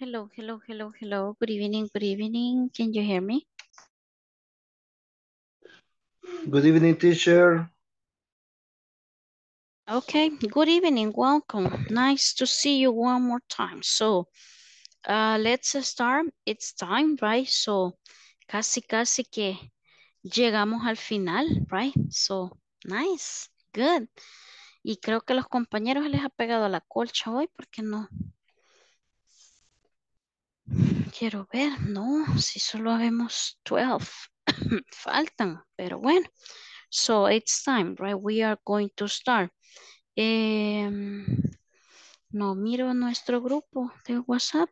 Hello, hello, hello, hello. Good evening, good evening. Can you hear me? Good evening, teacher. Okay, good evening, welcome. Nice to see you one more time. So, uh, let's start. It's time, right? So, casi, casi que llegamos al final, right? So, nice, good. Y creo que los compañeros les ha pegado la colcha hoy porque no, quiero ver, no, si solo habemos 12, faltan, pero bueno. So it's time, right? We are going to start. Em, no miro nuestro grupo de WhatsApp,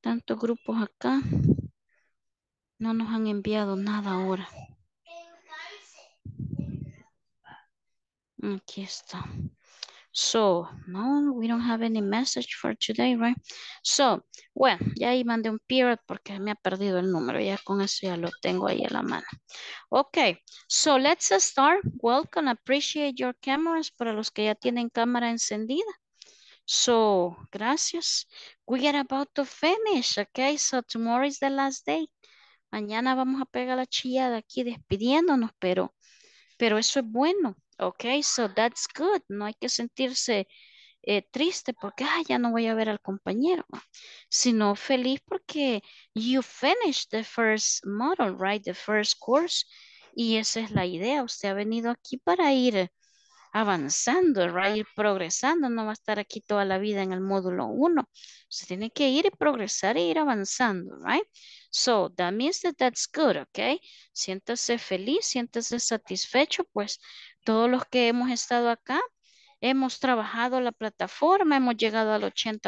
tantos grupos acá. No nos han enviado nada ahora. Aquí está. So, no, we don't have any message for today, right? So, bueno, ya ahí mandé un period porque me ha perdido el número. Ya con eso ya lo tengo ahí a la mano. Ok, so let's start. Welcome, appreciate your cameras para los que ya tienen cámara encendida. So, gracias. We are about to finish, okay? So, tomorrow is the last day. Mañana vamos a pegar la chillada aquí despidiéndonos, pero, pero eso es bueno. Ok, so that's good. No hay que sentirse eh, triste porque ah, ya no voy a ver al compañero, sino feliz porque you finished the first model, right? The first course. Y esa es la idea. Usted ha venido aquí para ir avanzando, right? ir progresando. No va a estar aquí toda la vida en el módulo 1. Se tiene que ir y progresar e ir avanzando, right? So, that means that that's good, okay? Siéntase feliz, siéntase satisfecho, pues todos los que hemos estado acá, hemos trabajado la plataforma, hemos llegado al 80%,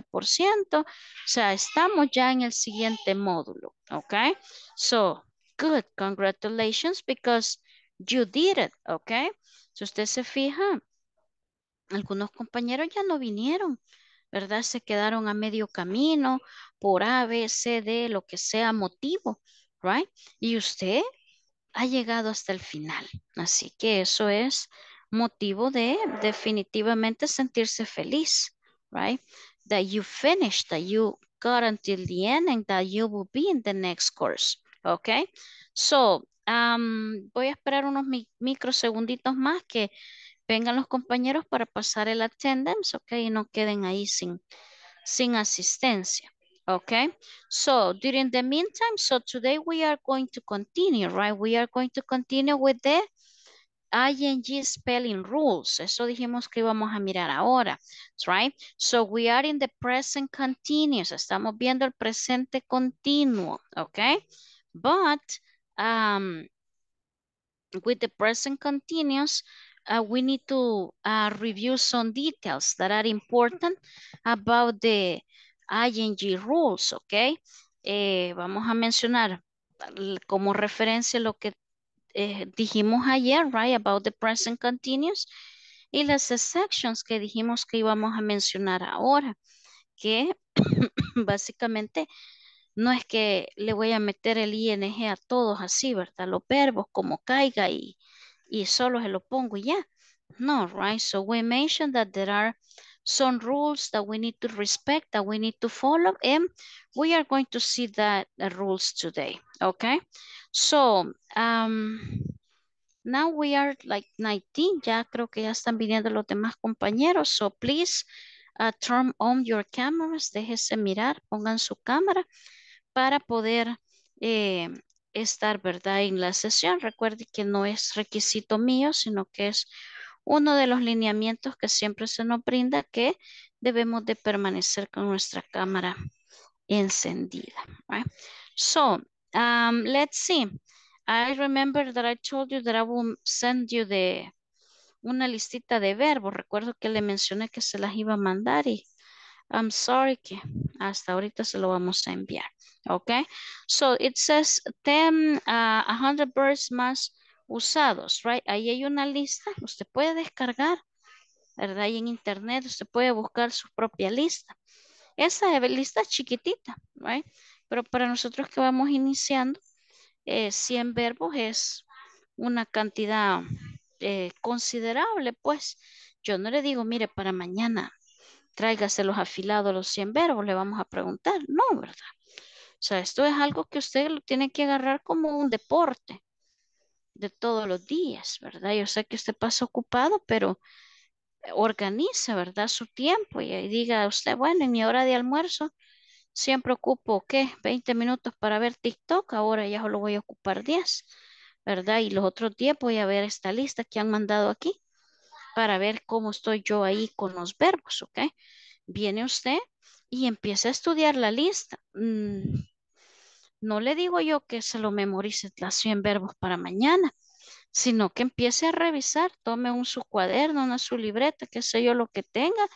o sea, estamos ya en el siguiente módulo, ¿ok? So, good, congratulations because you did it, ¿ok? Si usted se fija, algunos compañeros ya no vinieron, ¿verdad? Se quedaron a medio camino por A, B, C, D, lo que sea motivo, right? Y usted ha llegado hasta el final. Así que eso es motivo de definitivamente sentirse feliz, right? That you finished, that you got until the end and that you will be in the next course, okay? So, um, voy a esperar unos microsegunditos más que vengan los compañeros para pasar el attendance, ok, y no queden ahí sin, sin asistencia. Okay, so during the meantime, so today we are going to continue, right? We are going to continue with the ING spelling rules. Eso dijimos que íbamos a mirar ahora, right? So we are in the present continuous. Estamos viendo el presente continuo, okay? But um, with the present continuous, uh, we need to uh, review some details that are important about the ING rules, ¿ok? Eh, vamos a mencionar como referencia lo que eh, dijimos ayer, right, about the present continuous, y las exceptions que dijimos que íbamos a mencionar ahora, que básicamente no es que le voy a meter el ING a todos así, ¿verdad? Los verbos como caiga y, y solo se lo pongo y ya. No, right? So we mentioned that there are son rules that we need to respect, that we need to follow, and we are going to see that rules today, okay? So, um, now we are like 19, ya creo que ya están viniendo los demás compañeros, so please uh, turn on your cameras, déjese mirar, pongan su cámara para poder eh, estar, ¿verdad?, en la sesión. Recuerde que no es requisito mío, sino que es uno de los lineamientos que siempre se nos brinda que debemos de permanecer con nuestra cámara encendida. So, um, let's see. I remember that I told you that I will send you the, una listita de verbos. Recuerdo que le mencioné que se las iba a mandar y I'm sorry que hasta ahorita se lo vamos a enviar. Okay, so it says 10, uh, 100 birds must usados, right? Ahí hay una lista, usted puede descargar, ¿verdad? Ahí en internet usted puede buscar su propia lista. Esa lista chiquitita, right? Pero para nosotros que vamos iniciando, 100 eh, verbos es una cantidad eh, considerable, pues yo no le digo, mire, para mañana tráigase los afilados, los 100 verbos, le vamos a preguntar. No, ¿verdad? O sea, esto es algo que usted lo tiene que agarrar como un deporte de todos los días, ¿verdad? Yo sé que usted pasa ocupado, pero organiza, ¿verdad? Su tiempo y, diga usted, bueno, en mi hora de almuerzo siempre ocupo, ¿qué? 20 minutos para ver TikTok, ahora ya solo voy a ocupar 10, ¿verdad? Y los otros 10 voy a ver esta lista que han mandado aquí para ver cómo estoy yo ahí con los verbos, ¿ok? Viene usted y empieza a estudiar la lista. Mm, no le digo yo que se lo memorice las 100 verbos para mañana, sino que empiece a revisar, tome un su cuaderno, una su libreta, qué sé yo, lo que tenga,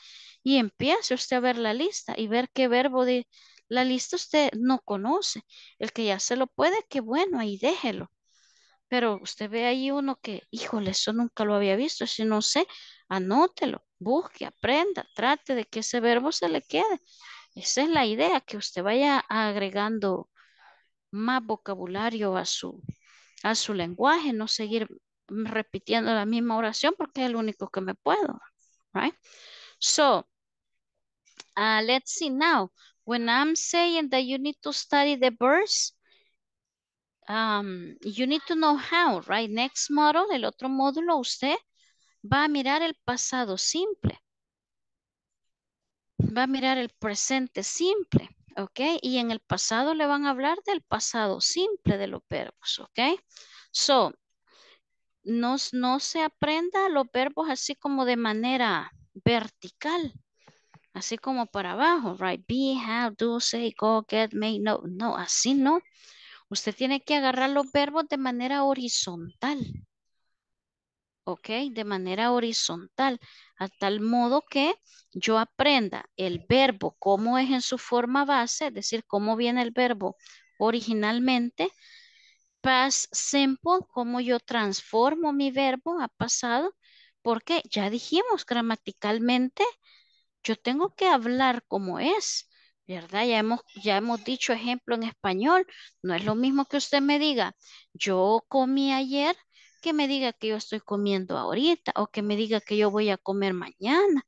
y empiece usted a ver la lista y ver qué verbo de la lista usted no conoce. El que ya se lo puede, qué bueno, ahí déjelo. Pero usted ve ahí uno que, híjole, eso nunca lo había visto, si no sé, anótelo, busque, aprenda, trate de que ese verbo se le quede. Esa es la idea, que usted vaya agregando más vocabulario a su, a su lenguaje, no seguir repitiendo la misma oración porque es el único que me puedo, right? So, uh, let's see now. When I'm saying that you need to study the verse um, you need to know how, right? Next model, el otro módulo, usted va a mirar el pasado simple. Va a mirar el presente simple. ¿ok? Y en el pasado le van a hablar del pasado simple de los verbos, ¿ok? So, no, se aprenda los verbos así como de manera vertical, así como para abajo, right? Be, have, do, say, go, get, make, no, no, así no. Usted tiene que agarrar los verbos de manera horizontal, de manera horizontal, a tal modo que yo aprenda el verbo, como es en su forma base, es decir, cómo viene el verbo originalmente, past simple, cómo yo transformo mi verbo a pasado, porque ya dijimos gramaticalmente, yo tengo que hablar como es, ¿verdad? Ya hemos, ya hemos dicho ejemplo en español, no es lo mismo que usted me diga, yo comí ayer que me diga que yo estoy comiendo ahorita o que me diga que yo voy a comer mañana,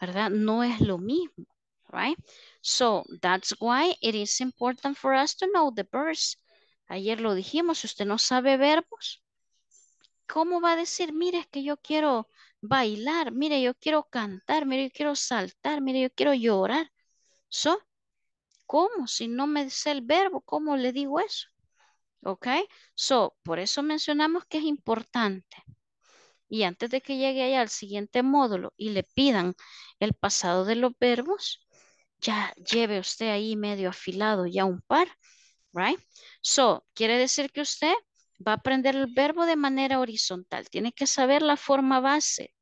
¿verdad? No es lo mismo, right? So that's why it is important for us to know the verbs. Ayer lo dijimos, si usted no sabe verbos, ¿cómo va a decir, mire, es que yo quiero bailar, mire, yo quiero cantar, mire, yo quiero saltar, mire, yo quiero llorar? So, ¿Cómo? Si no me dice el verbo, ¿cómo le digo eso? ¿Ok? So, por eso mencionamos que es importante. Y antes de que llegue allá al siguiente módulo y le pidan el pasado de los verbos, ya lleve usted ahí medio afilado ya un par, right? So, quiere decir que usted va a aprender el verbo de manera horizontal. Tiene que saber la forma base,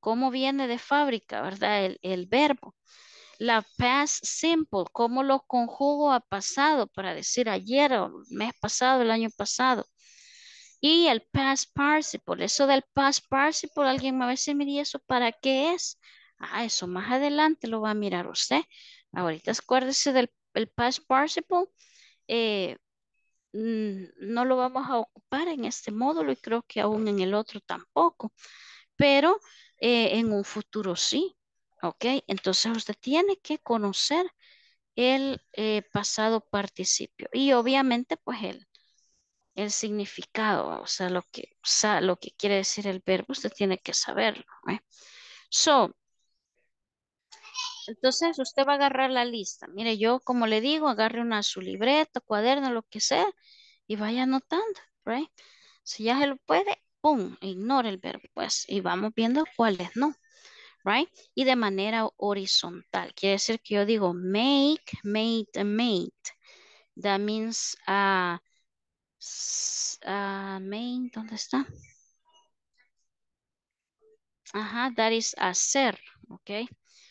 cómo viene de fábrica, ¿verdad? El, el verbo. La past simple, ¿cómo lo conjugo a pasado para decir ayer o mes pasado, el año pasado? Y el past participle, eso del past participle, alguien a veces me ¿eso para qué es? Ah, eso más adelante lo va a mirar usted. Ahorita acuérdese del el past participle. Eh, no lo vamos a ocupar en este módulo y creo que aún en el otro tampoco, pero eh, en un futuro sí. ¿Ok? Entonces usted tiene que conocer el eh, pasado participio y obviamente pues el, el significado, o sea, lo que, lo que quiere decir el verbo, usted tiene que saberlo. ¿eh? So, entonces usted va a agarrar la lista. Mire, yo como le digo, agarre una su libreta, cuaderno, lo que sea, y vaya anotando, right? Si ya se lo puede, ¡pum! Ignore el verbo, pues, y vamos viendo cuáles no right? Y de manera horizontal. Quiere decir que yo digo make, made, made. That means, uh, uh, ¿dónde está? Ajá, that is hacer, ok.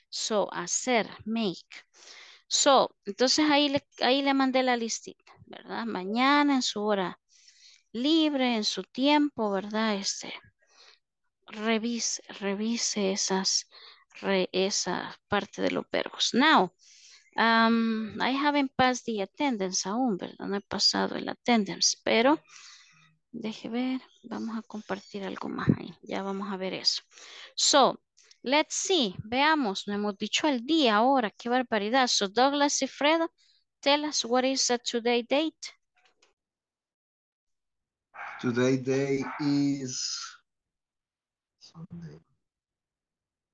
So, hacer, make. So, entonces ahí le, ahí le mandé la listita, ¿verdad? Mañana en su hora libre, en su tiempo, ¿verdad? Este, revise, revise esas, esa parte de los verbos. Now, um, I haven't passed the attendance aún, ¿verdad? No he pasado el attendance, pero deje ver, vamos a compartir algo más ahí, ya vamos a ver eso. So, let's see, veamos, no hemos dicho el día ahora, qué barbaridad. So, Douglas y Fredo, tell us what is the today date? Today day is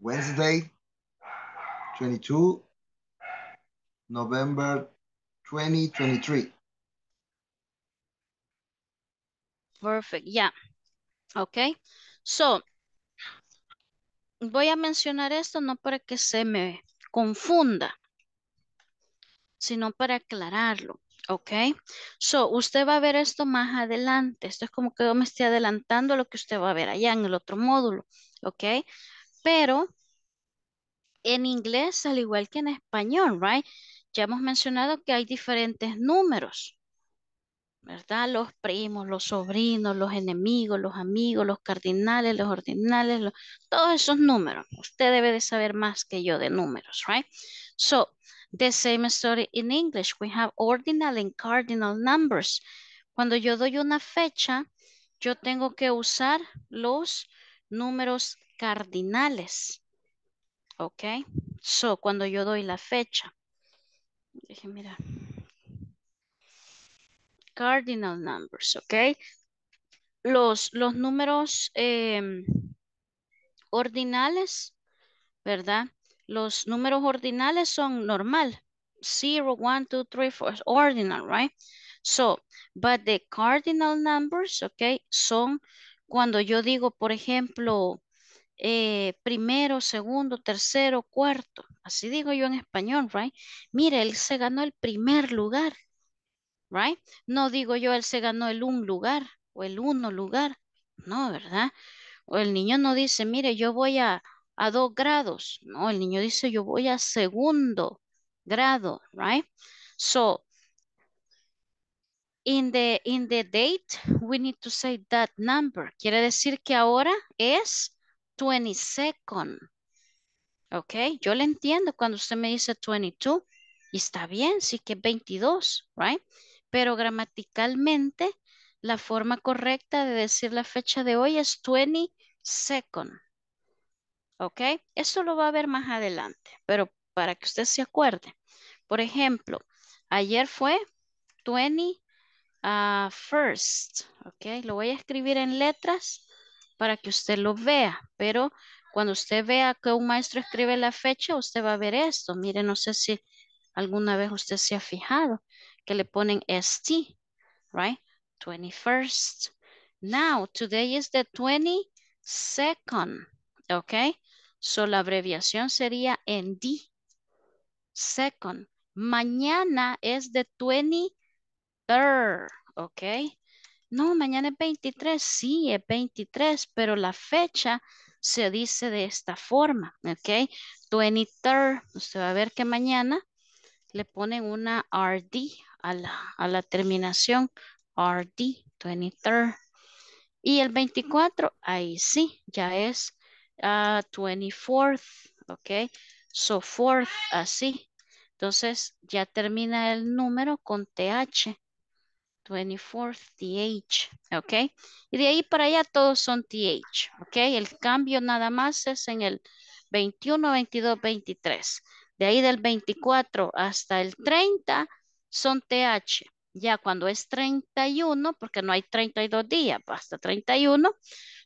Wednesday, 22 November 2023. Perfect, yeah. Okay, so voy a mencionar esto no para que se me confunda, sino para aclararlo. Ok, so usted va a ver esto más adelante. Esto es como que yo me estoy adelantando a lo que usted va a ver allá en el otro módulo. Ok, pero en inglés, al igual que en español, right? Ya hemos mencionado que hay diferentes números, ¿verdad? Los primos, los sobrinos, los enemigos, los amigos, los cardinales, los ordinales, todos esos números. Usted debe de saber más que yo de números, right? So, The same story in English. We have ordinal and cardinal numbers. Cuando yo doy una fecha, yo tengo que usar los números cardinales. ¿Ok? So, cuando yo doy la fecha. Déjenme. mira. Cardinal numbers, ¿ok? Los, los números em, ordinales, ¿verdad? Los números ordinales son normal. 0, 1, 2, 3, 4, ordinal, right? So, but the cardinal numbers, okay, son cuando yo digo, por ejemplo, eh, primero, segundo, tercero, cuarto. Así digo yo en español, right? Mire, él se ganó el primer lugar, right? No digo yo, él se ganó el un lugar o el uno lugar. No, ¿verdad? O el niño no dice, mire, yo voy a a dos grados, ¿no? El niño dice, yo voy a segundo grado, right? So, in the, in the date, we need to say that number. Quiere decir que ahora es 22nd. Ok, yo le entiendo cuando usted me dice 22 y está bien, sí que es 22, right? Pero gramaticalmente, la forma correcta de decir la fecha de hoy es 22nd. ¿Ok? eso lo va a ver más adelante, pero para que usted se acuerde. Por ejemplo, ayer fue 21st, ah, ¿ok? Lo voy a escribir en letras para que usted lo vea, pero cuando usted vea que un maestro escribe la fecha, usted va a ver esto. Mire, no sé si alguna vez usted se ha fijado que le ponen ST, right? 21st. Now, today is the 22nd, okay? So, la abreviación sería en D. Second. Mañana es de 23 ¿ok? No, mañana es 23. Sí, es 23, pero la fecha se dice de esta forma, ¿ok? 23rd. Usted va a ver que mañana le ponen una RD a la, terminación RD, 23 Y el 24, ahí sí, ya es 24th, ah, ok, so fourth, así. Entonces ya termina el número con TH, 24th, TH, ok. Y de ahí para allá todos son TH, ok. El cambio nada más es en el 21, 22, 23. De ahí del 24 hasta el 30 son TH. Ya cuando es 31, porque no hay 32 días, pues, hasta 31,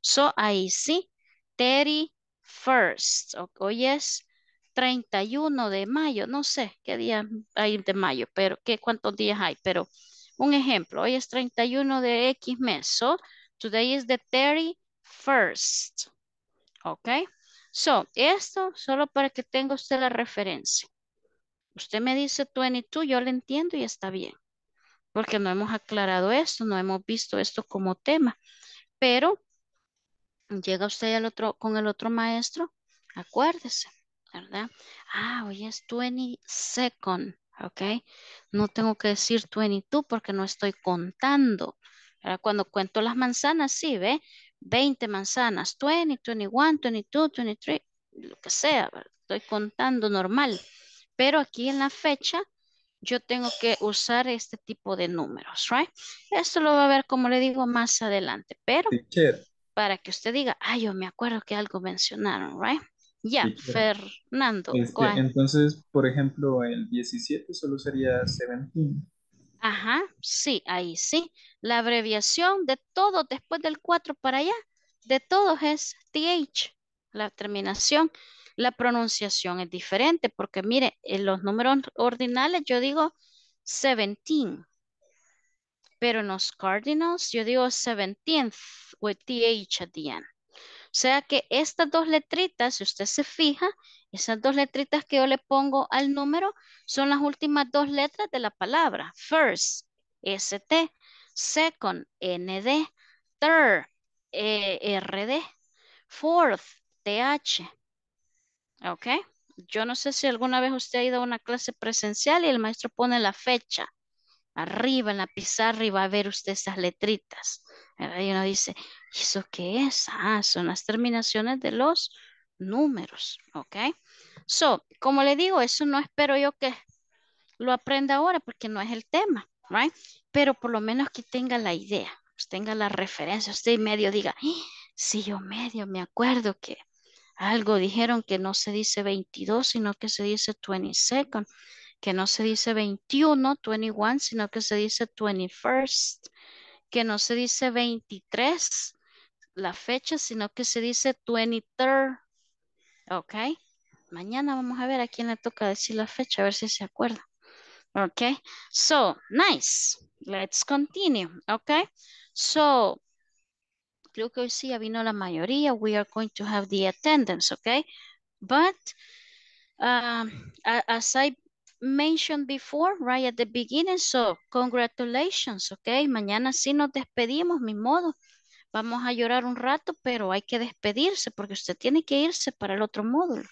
so ahí sí Terry first, hoy es 31 de mayo, no sé qué día hay de mayo, pero qué cuántos días hay, pero un ejemplo, hoy es 31 de X mes, so today is the 31st, ok, so esto solo para que tenga usted la referencia, usted me dice 22, yo le entiendo y está bien, porque no hemos aclarado esto, no hemos visto esto como tema, pero llega usted al otro, con el otro maestro, acuérdese, ¿verdad? Ah, hoy es 22nd, ¿ok? No tengo que decir 22 porque no estoy contando. Ahora Cuando cuento las manzanas, sí, ¿ve? 20 manzanas, 20, 21, 22, 23, lo que sea, estoy contando normal. Pero aquí en la fecha, yo tengo que usar este tipo de números, ¿right? Esto lo va a ver, como le digo, más adelante, pero para que usted diga, ah, yo me acuerdo que algo mencionaron, right? Ya, Fernando. Este, entonces, por ejemplo, el 17 solo sería 17. Ajá, sí, ahí sí. La abreviación de todo después del 4 para allá, de todos es TH, la terminación. La pronunciación es diferente porque mire, en los números ordinales yo digo 17, pero en los Cardinals yo digo 17th with TH at the end. O sea que estas dos letritas, si usted se fija, esas dos letritas que yo le pongo al número son las últimas dos letras de la palabra. First, ST. Second, ND. Third, e, RD. Fourth, TH. ¿Ok? Yo no sé si alguna vez usted ha ido a una clase presencial y el maestro pone la fecha. Arriba en la pizarra y va a ver usted esas letritas. Y uno dice, eso qué es? Ah, son las terminaciones de los números, ¿ok? So, como le digo, eso no espero yo que lo aprenda ahora porque no es el tema, right? Pero por lo menos que tenga la idea, tenga la referencia, usted medio diga, si yo medio me acuerdo que algo dijeron que no se dice 22, sino que se dice 22nd que no se dice 21, 21, sino que se dice 21st, que no se dice 23, la fecha, sino que se dice 23rd, ¿ok? Mañana vamos a ver a quién le toca decir la fecha, a ver si se acuerda. Okay, so nice. Let's continue. Okay, so creo que hoy sí ya vino la mayoría. We are going to have the attendance, okay? But um, as I mentioned before, right at the beginning. So, congratulations, ok. Mañana sí nos despedimos, mi modo. Vamos a llorar un rato, pero hay que despedirse porque usted tiene que irse para el otro módulo,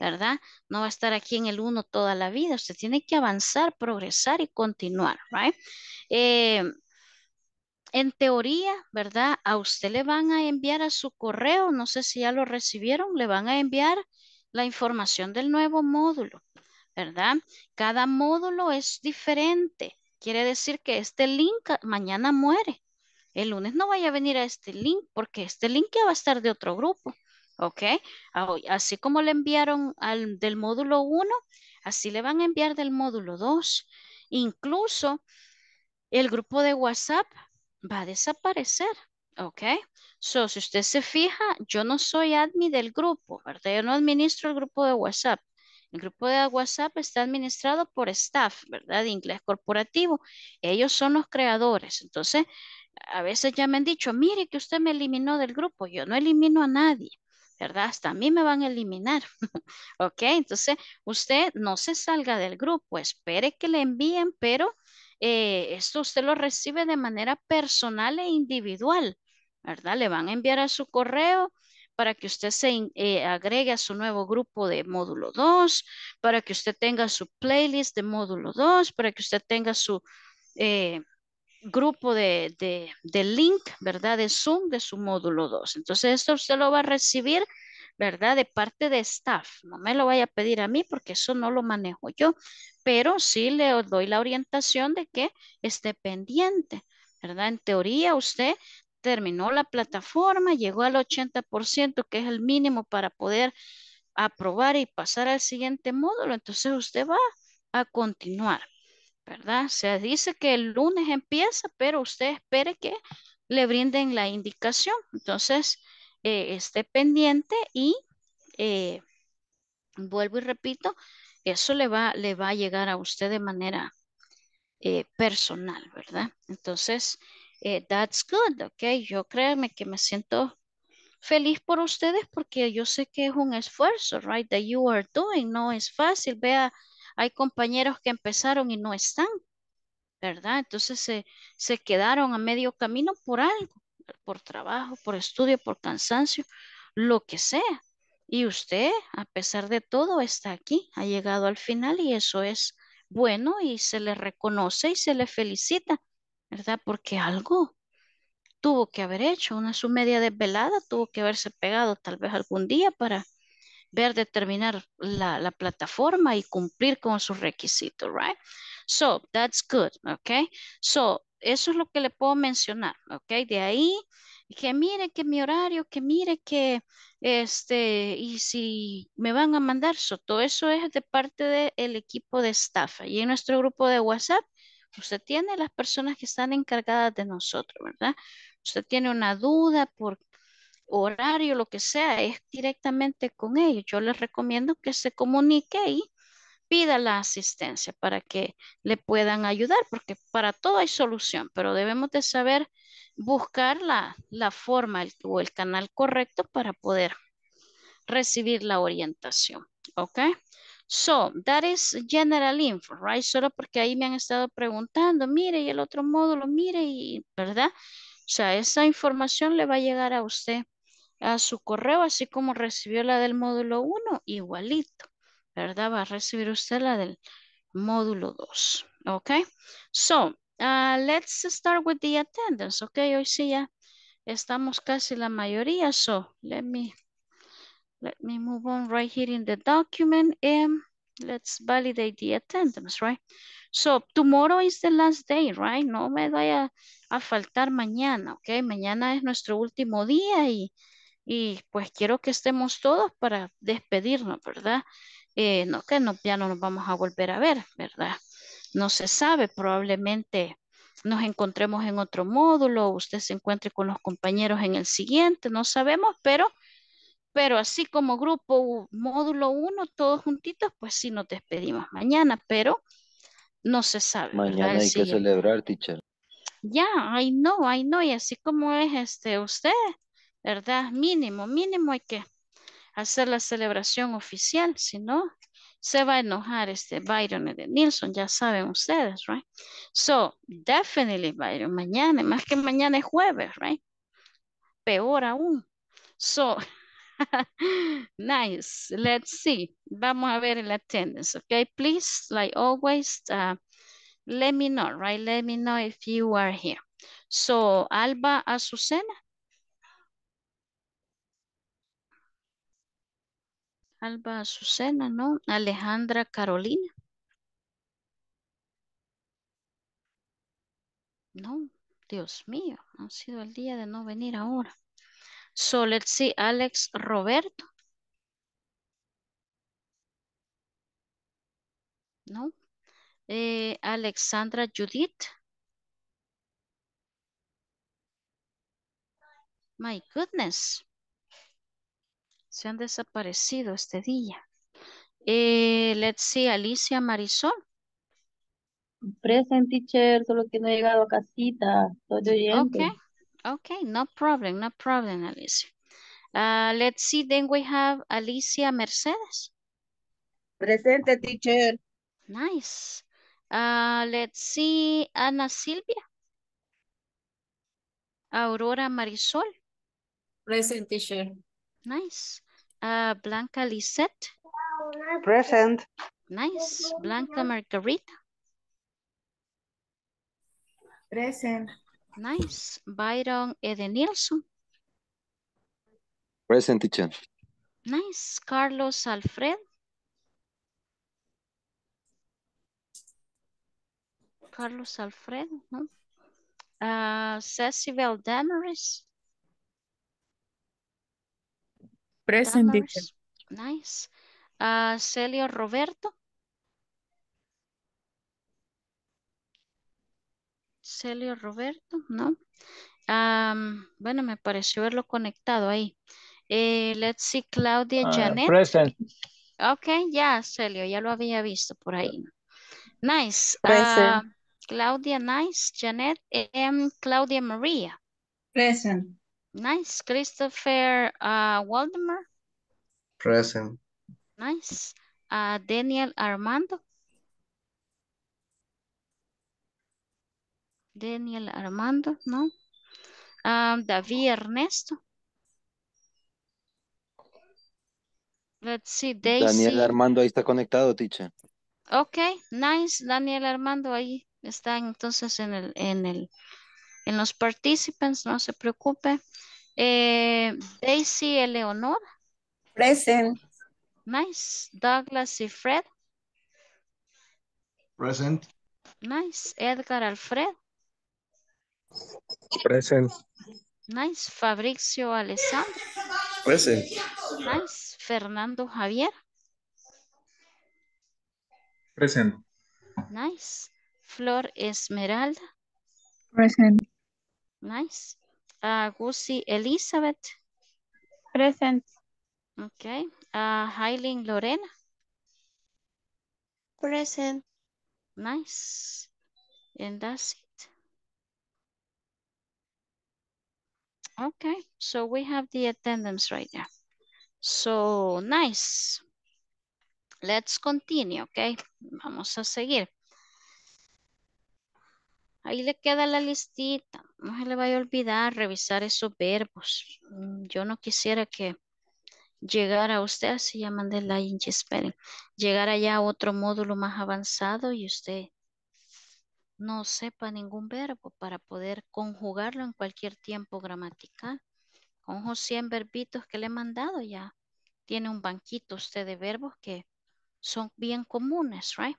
¿verdad? No va a estar aquí en el uno toda la vida. Usted tiene que avanzar, progresar y continuar, right? Eh, en teoría, ¿verdad? A usted le van a enviar a su correo, no sé si ya lo recibieron, le van a enviar la información del nuevo módulo. ¿verdad? Cada módulo es diferente. Quiere decir que este link mañana muere. El lunes no vaya a venir a este link porque este link ya va a estar de otro grupo. ¿Ok? Ah, así como le enviaron al, del módulo 1, así le van a enviar del módulo 2. Incluso el grupo de WhatsApp va a desaparecer. ¿Ok? So, si usted se fija, yo no soy admin del grupo, ¿verdad? Yo no administro el grupo de WhatsApp. El grupo de WhatsApp está administrado por staff, ¿verdad? De inglés corporativo. Ellos son los creadores. Entonces, a veces ya me han dicho, mire que usted me eliminó del grupo. Yo no elimino a nadie. ¿verdad? Hasta a mí me van a eliminar, ¿ok? Entonces, usted no se salga del grupo, espere que le envíen, pero eh, esto usted lo recibe de manera personal e individual, ¿verdad? Le van a enviar a su correo para que usted se eh, agregue a su nuevo grupo de módulo 2, para que usted tenga su playlist de módulo 2, para que usted tenga su eh, grupo de, de, link, ¿verdad? De Zoom de su módulo 2. Entonces, esto usted lo va a recibir, ¿verdad? De parte de staff. No me lo vaya a pedir a mí porque eso no lo manejo yo, pero sí le doy la orientación de que esté pendiente, ¿verdad? En teoría, usted terminó la plataforma, llegó al 80%, que es el mínimo para poder aprobar y pasar al siguiente módulo, entonces usted va a continuar, ¿verdad? Se dice que el lunes empieza, pero usted espere que le brinden la indicación. Entonces, eh, esté pendiente y eh, vuelvo y repito, eso le va, le va a llegar a usted de manera eh, personal, ¿verdad? Entonces, eh, that's good, ok. Yo créeme que me siento feliz por ustedes porque yo sé que es un esfuerzo, right, that you are doing. No es fácil. Vea, hay compañeros que empezaron y no están, ¿verdad? Entonces se, se quedaron a medio camino por algo, por trabajo, por estudio, por cansancio, lo que sea. Y usted, a pesar de todo, está aquí, ha llegado al final y eso es bueno y se le reconoce y se le felicita. ¿verdad? Porque algo tuvo que haber hecho, una su media desvelada tuvo que haberse pegado tal vez algún día para ver determinar la, plataforma y cumplir con sus requisitos, right? So, that's good, okay? So, eso es lo que le puedo mencionar, ok? De ahí, que mire que mi horario, que mire que, este, y si me van a mandar, so, todo eso es de parte del equipo de staff. Y en nuestro grupo de WhatsApp Usted tiene las personas que están encargadas de nosotros, ¿verdad? Usted tiene una duda por horario, lo que sea, es directamente con ellos. Yo les recomiendo que se comunique y pida la asistencia para que le puedan ayudar, porque para todo hay solución, pero debemos de saber buscar la, forma o el canal correcto para poder recibir la orientación. ¿Ok? So, that is general info, right? Solo porque ahí me han estado preguntando, mire, y el otro módulo, mire, y, ¿verdad? O sea, esa información le va a llegar a usted a su correo, así como recibió la del módulo 1, igualito, ¿verdad? Va a recibir usted la del módulo 2, ¿ok? So, uh, let's start with the attendance, ¿ok? Hoy sí ya estamos casi la mayoría, so let me Let me move on right here in the document and um, let's validate the attendance, right? So tomorrow is the last day, right? No me vaya a faltar mañana, ok? Mañana es nuestro último día y, y pues quiero que estemos todos para despedirnos, ¿verdad? Eh, no que no, ya no nos vamos a volver a ver, ¿verdad? No se sabe, probablemente nos encontremos en otro módulo, usted se encuentre con los compañeros en el siguiente, no sabemos, pero pero así como grupo módulo 1, todos juntitos, pues sí nos despedimos mañana, pero no se sabe. Mañana hay que celebrar, teacher. Ya, I no, I no, y así como es este usted, ¿verdad? Mínimo, mínimo hay que hacer la celebración oficial, si no, se va a enojar este Byron de Nilsson, ya saben ustedes, right? So, definitely Byron, mañana, más que mañana es jueves, right? Peor aún. So, nice. Let's see. Vamos a ver la attendance. Okay, please, like always, uh, let me know, right? Let me know if you are here. So, Alba Azucena. Alba Azucena, ¿no? Alejandra Carolina. No, Dios mío, ha sido el día de no venir ahora. So let's see, Alex Roberto. No. Eh, Alexandra Judith. My goodness. Se han desaparecido este día. Eh, let's see, Alicia Marisol. Present teacher, solo que no he llegado a casita. Estoy Okay, no problem, no problem, Alicia. Uh, let's see, then we have Alicia Mercedes. Presente, teacher. Nice. Uh, let's see, Ana Silvia. Aurora Marisol. Present, teacher. Nice. Uh, Blanca Lisette. Present. Nice. Blanca Margarita. Present. Nice. Byron Eden Nielsen. Present Nice. Carlos Alfred. Carlos Alfred, ¿no? Uh, Damaris. Present Nice. Ah, Celio Roberto. Celio Roberto, ¿no? bueno, me pareció verlo conectado ahí. Eh, let's see, Claudia ah, Janet. Present. Ok, ya, Celio, ya lo había visto por ahí. Nice. Ah, Claudia, nice. Janet, em, Claudia María. Present. Nice. Christopher ah, Waldemar. Present. Nice. Daniel Armando. Daniel Armando, ¿no? Ah, David Ernesto. Let's see, Daisy. Daniel Armando ahí está conectado, teacher. Ok, nice. Daniel Armando ahí está entonces en el, en el, en los participants, no se preocupe. Eh, Daisy Eleonora. Present. Nice. Douglas y Fred. Present. Nice. Edgar Alfred. Present. Nice. Fabricio Alessandro. Present. Nice. Fernando Javier. Present. Nice. Flor Esmeralda. Present. Nice. Uh, Elizabeth. Present. Okay. Uh, Hailing Lorena. Present. Nice. And that's Okay, so we have the attendance right now. So, nice. Let's continue, okay? Vamos a seguir. Ahí le queda la listita. No se le vaya a olvidar revisar esos verbos. Mm, yo no quisiera que llegara usted, así llaman de la Spelling, llegar ya a otro módulo más avanzado y usted no sepa ningún verbo para poder conjugarlo en cualquier tiempo gramatical. Con los 100 verbitos que le he mandado ya tiene un banquito usted de verbos que son bien comunes, right?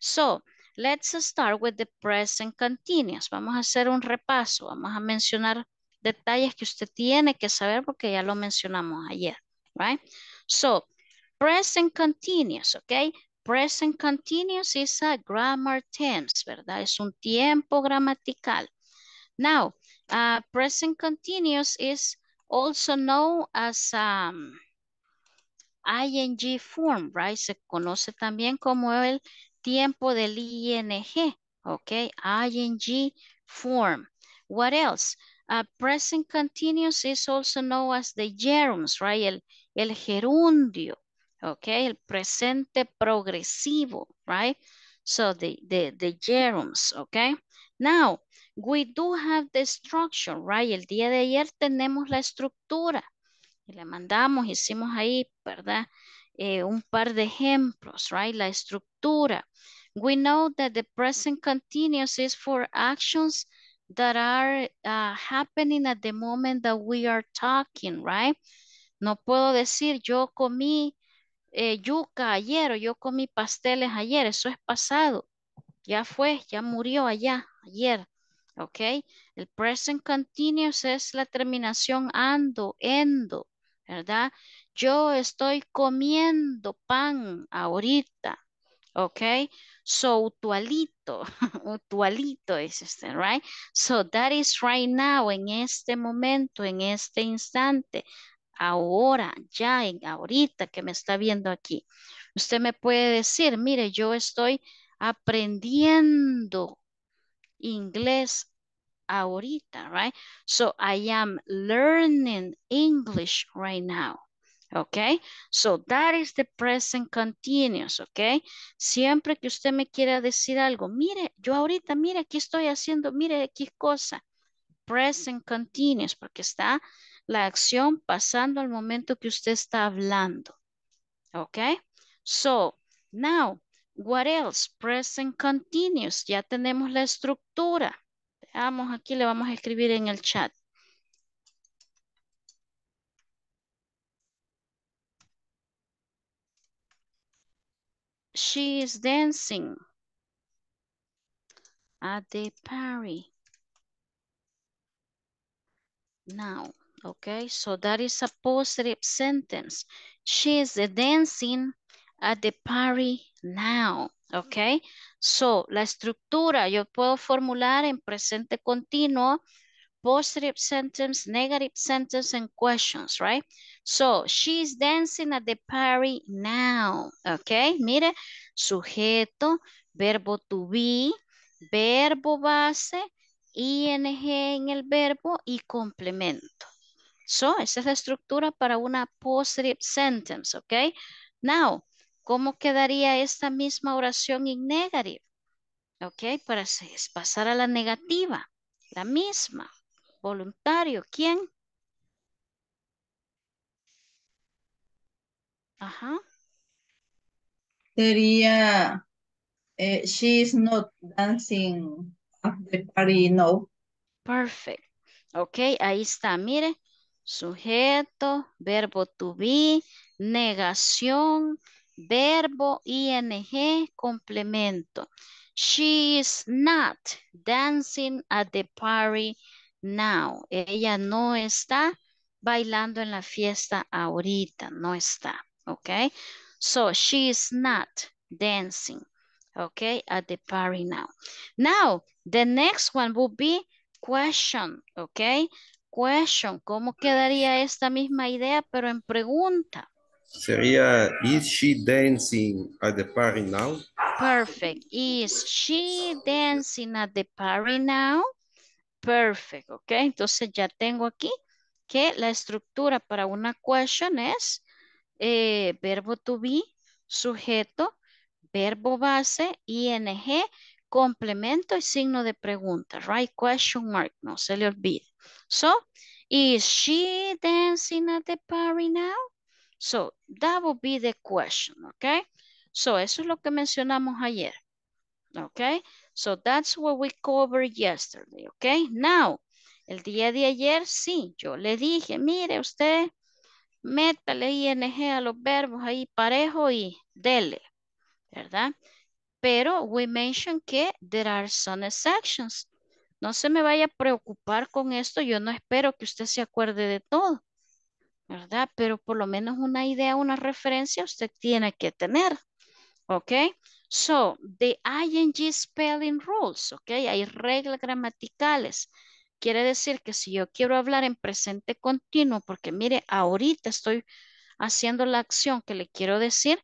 So, let's start with the present continuous. Vamos a hacer un repaso, vamos a mencionar detalles que usted tiene que saber porque ya lo mencionamos ayer, right? So, present continuous, okay? present continuous is a grammar tense, ¿verdad? Es un tiempo gramatical. Now, uh, present continuous is also known as um, ING form, right? Se conoce también como el tiempo del ING, okay? ING form. What else? Uh, present continuous is also known as the gerunds, right? El, el gerundio, Okay, el presente progresivo, right? So the, the, gerunds, okay? Now, we do have the structure, right? El día de ayer tenemos la estructura. Y la mandamos, hicimos ahí, ¿verdad? Eh, un par de ejemplos, right? La estructura. We know that the present continuous is for actions that are uh, happening at the moment that we are talking, right? No puedo decir yo comí eh, yuca ayer o yo comí pasteles ayer, eso es pasado. Ya fue, ya murió allá, ayer. ¿Ok? El present continuous es la terminación ando, endo, ¿verdad? Yo estoy comiendo pan ahorita. ¿Ok? So, utualito, utualito es este, right? So, that is right now, en este momento, en este instante ahora, ya, en, ahorita que me está viendo aquí. Usted me puede decir, mire, yo estoy aprendiendo inglés ahorita, right? So I am learning English right now. Okay, so that is the present continuous, okay? Siempre que usted me quiera decir algo, mire, yo ahorita, mire, aquí estoy haciendo, mire, ¿qué cosa. Present continuous, porque está la acción pasando al momento que usted está hablando. Ok. So, now, what else? Present continuous. Ya tenemos la estructura. Veamos, aquí le vamos a escribir en el chat. She is dancing at the party. Now. Okay, so that is a positive sentence. She is dancing at the party now. Okay, so la estructura yo puedo formular en presente continuo, positive sentence, negative sentence, and questions, right? So she is dancing at the party now. Okay, mire, sujeto, verbo to be, verbo base, ing en el verbo y complemento. So, esa es la estructura para una positive sentence, ¿ok? Now, ¿cómo quedaría esta misma oración en negative? ¿Ok? Para pasar a la negativa, la misma. Voluntario, ¿quién? Ajá. Sería, eh, she is not dancing at the party, no. Perfect. Ok, ahí está, mire sujeto, verbo to be, negación, verbo, ing, complemento. She is not dancing at the party now. Ella no está bailando en la fiesta ahorita, no está, okay? So, she is not dancing, okay, at the party now. Now, the next one will be question, okay? question, ¿cómo quedaría esta misma idea pero en pregunta? Sería, is she dancing at the party now? Perfect. Is she dancing at the party now? Perfect, ok. Entonces ya tengo aquí que la estructura para una question es eh, verbo to be, sujeto, verbo base, ing complemento y signo de pregunta, right? Question mark, no se le olvide. So, is she dancing at the party now? So, that would be the question, okay? So, eso es lo que mencionamos ayer, okay? So, that's what we covered yesterday, okay? Now, el día de ayer, sí, yo le dije, mire usted, métale ING a los verbos ahí parejo y dele, ¿verdad? pero we mentioned que there are some exceptions. No se me vaya a preocupar con esto, yo no espero que usted se acuerde de todo, ¿verdad? Pero por lo menos una idea, una referencia usted tiene que tener, ¿ok? So, the ING spelling rules, ¿ok? Hay reglas gramaticales. Quiere decir que si yo quiero hablar en presente continuo, porque mire, ahorita estoy haciendo la acción que le quiero decir,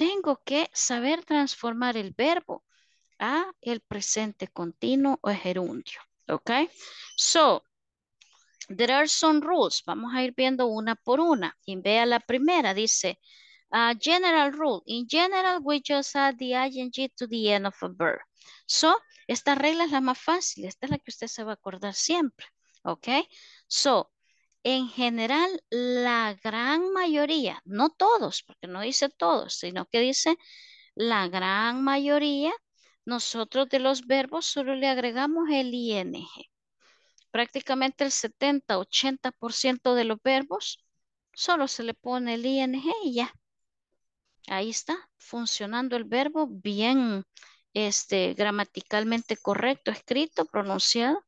tengo que saber transformar el verbo a el presente continuo o gerundio. ¿ok? so there are some rules. Vamos a ir viendo una por una. Y vea la primera, dice a general rule. In general, we just add the ing to the end of a verb. So, esta regla es la más fácil. Esta es la que usted se va a acordar siempre. Ok, so en general, la gran mayoría, no todos, porque no dice todos, sino que dice la gran mayoría, nosotros de los verbos solo le agregamos el ing. Prácticamente el 70-80% de los verbos solo se le pone el ing y ya. Ahí está, funcionando el verbo bien este, gramaticalmente correcto, escrito, pronunciado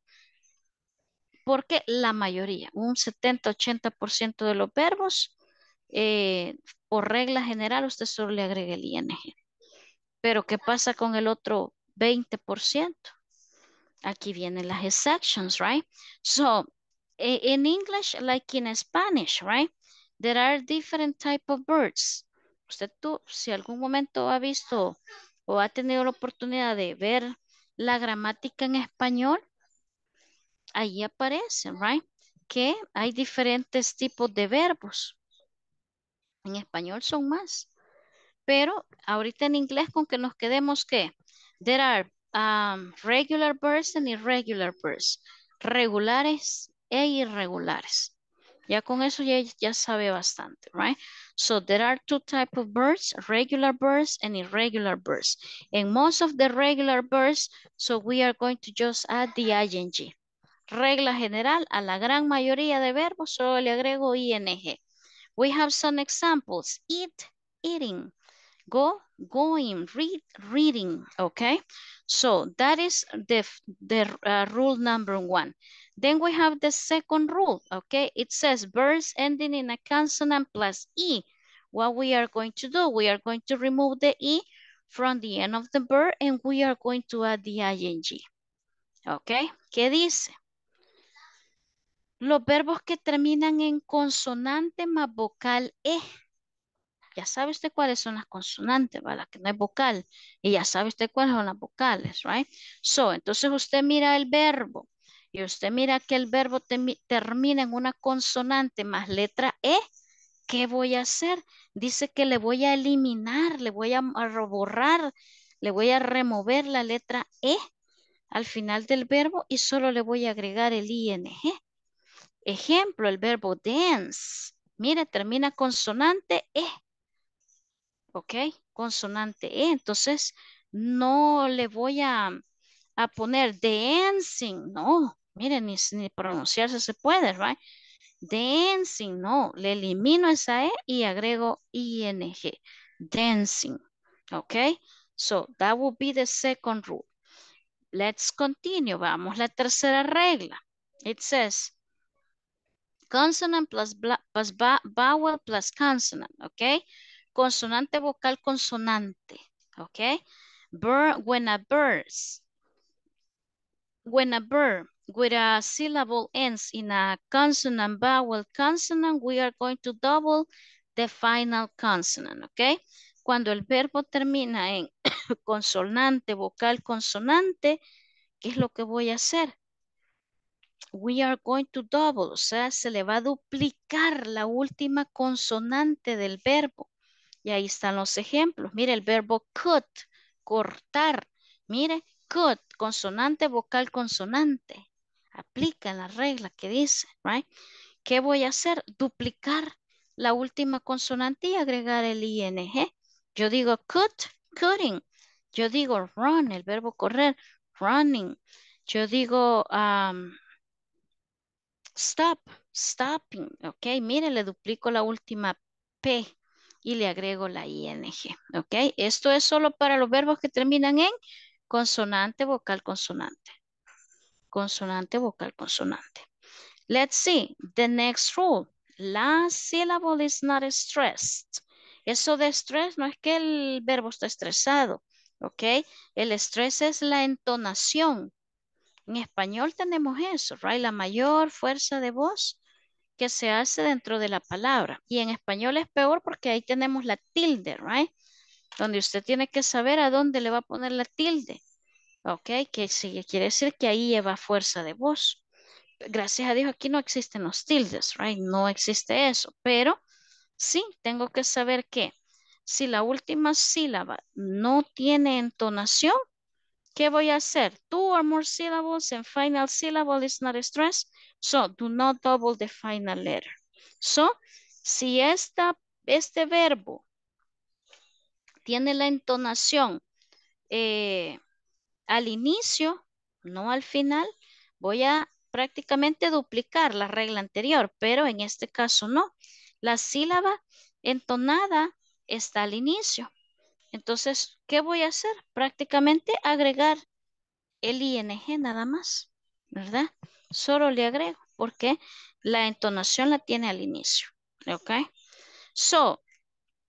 porque la mayoría, un 70-80% de los verbos, eh, por regla general, usted solo le agrega el ING. Pero, ¿qué pasa con el otro 20%? Aquí vienen las exceptions, right? So, in e, English, like in Spanish, right? There are different type of birds. Usted tú, si algún momento ha visto o ha tenido la oportunidad de ver la gramática en español, Ahí aparece, right? Que hay diferentes tipos de verbos. En español son más. Pero ahorita en inglés con que nos quedemos que there are um, regular verbs and irregular verbs. Regulares e irregulares. Ya con eso ya, sabe bastante, right? So there are two types of birds, regular birds and irregular birds. And most of the regular birds, so we are going to just add the ing. Regla general, a la gran mayoría de verbos solo le agrego ing. We have some examples. Eat, eating. Go, going. Read, reading. Okay? So that is the, the uh, rule number one. Then we have the second rule. Okay? It says verbs ending in a consonant plus E. What we are going to do, we are going to remove the E from the end of the verb and we are going to add the ing. Okay? ¿Qué dice? Los verbos que terminan en consonante más vocal E. Ya sabe usted cuáles son las consonantes, ¿verdad? que no es vocal. Y ya sabe usted cuáles son las vocales, right? So, entonces usted mira el verbo. Y usted mira que el verbo termina en una consonante más letra E. ¿Qué voy a hacer? Dice que le voy a eliminar, le voy a borrar, le voy a remover la letra E al final del verbo y solo le voy a agregar el ING. Ejemplo, el verbo dance. Mira, termina consonante E. ¿Ok? Consonante E. Entonces, no le voy a, a poner dancing. No, miren, ni, pronunciarse se puede, right? Dancing, no. Le elimino esa E y agrego ING. Dancing. ¿Ok? So, that would be the second rule. Let's continue. Vamos, la tercera regla. It says, consonant plus, vowel plus consonant, ¿ok? Consonante vocal consonante, ¿ok? when a bird, when a verb with a syllable ends in a consonant, vowel, consonant, we are going to double the final consonant, ¿ok? Cuando el verbo termina en consonante, vocal, consonante, ¿qué es lo que voy a hacer? we are going to double, o sea, se le va a duplicar la última consonante del verbo. Y ahí están los ejemplos. Mire el verbo cut, cortar. Mire, cut, consonante, vocal, consonante. Aplica la regla que dice, right? ¿Qué voy a hacer? Duplicar la última consonante y agregar el ing. Yo digo cut, cutting. Yo digo run, el verbo correr, running. Yo digo Stop, stopping, ¿ok? mire, le duplico la última P y le agrego la ING, ¿ok? Esto es solo para los verbos que terminan en consonante, vocal, consonante. Consonante, vocal, consonante. Let's see, the next rule. Last syllable is not stressed. Eso de stress no es que el verbo está estresado, ¿ok? El estrés es la entonación en español tenemos eso, right? La mayor fuerza de voz que se hace dentro de la palabra. Y en español es peor porque ahí tenemos la tilde, right? Donde usted tiene que saber a dónde le va a poner la tilde. ¿Ok? Que quiere decir que ahí lleva fuerza de voz. Gracias a Dios aquí no existen los tildes, right? No existe eso. Pero sí, tengo que saber que si la última sílaba no tiene entonación, ¿Qué voy a hacer? Two or more syllables and final syllable is not stressed. So, do not double the final letter. So, si esta, este verbo tiene la entonación eh, al inicio, no al final, voy a prácticamente duplicar la regla anterior, pero en este caso no. La sílaba entonada está al inicio. Entonces, ¿qué voy a hacer? Prácticamente agregar el ING nada más, ¿verdad? Solo le agrego porque la entonación la tiene al inicio, ¿ok? So,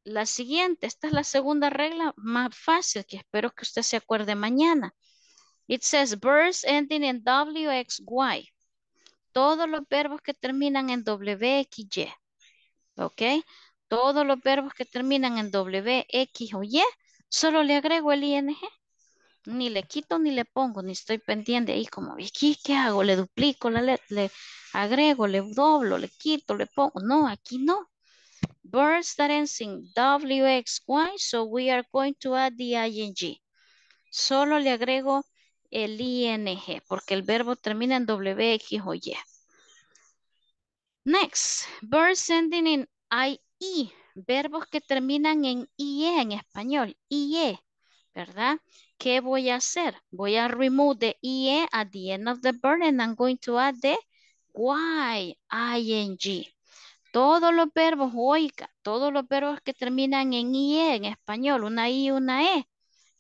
la siguiente, esta es la segunda regla más fácil que espero que usted se acuerde mañana. It says verbs ending in WXY. Todos los verbos que terminan en WXY, ¿ok? Todos los verbos que terminan en W, X o Y, solo le agrego el ING. Ni le quito ni le pongo, ni estoy pendiente ahí como, aquí qué hago? ¿Le duplico la ¿Le agrego? ¿Le doblo? ¿Le quito? ¿Le pongo? No, aquí no. Birds that ends in WXY, so we are going to add the ING. Solo le agrego el ING, porque el verbo termina en WX o Y. Next, verbs ending in i y, verbos que terminan en IE en español, IE, ¿verdad? ¿Qué voy a hacer? Voy a remove the IE at the end of the verb and I'm going to add the YING. ING. Todos los verbos, oiga, todos los verbos que terminan en IE en español, una I, una E.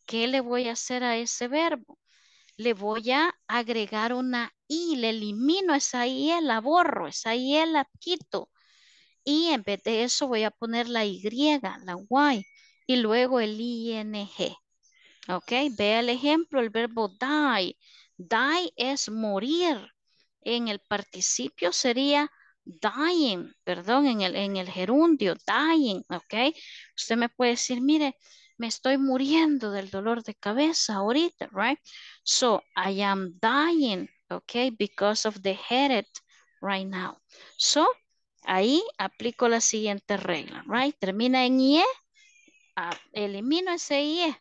¿Qué le voy a hacer a ese verbo? Le voy a agregar una I, le elimino esa IE, la borro, esa IE la quito y en vez de eso voy a poner la Y, la Y, y luego el ING. ¿Ok? Vea el ejemplo, el verbo die. Die es morir. En el participio sería dying, perdón, en el, en el gerundio, dying, ¿ok? Usted me puede decir, mire, me estoy muriendo del dolor de cabeza ahorita, right? So, I am dying, ¿ok? because of the headache right now. So, Ahí aplico la siguiente regla, right? Termina en IE, ah, elimino ese IE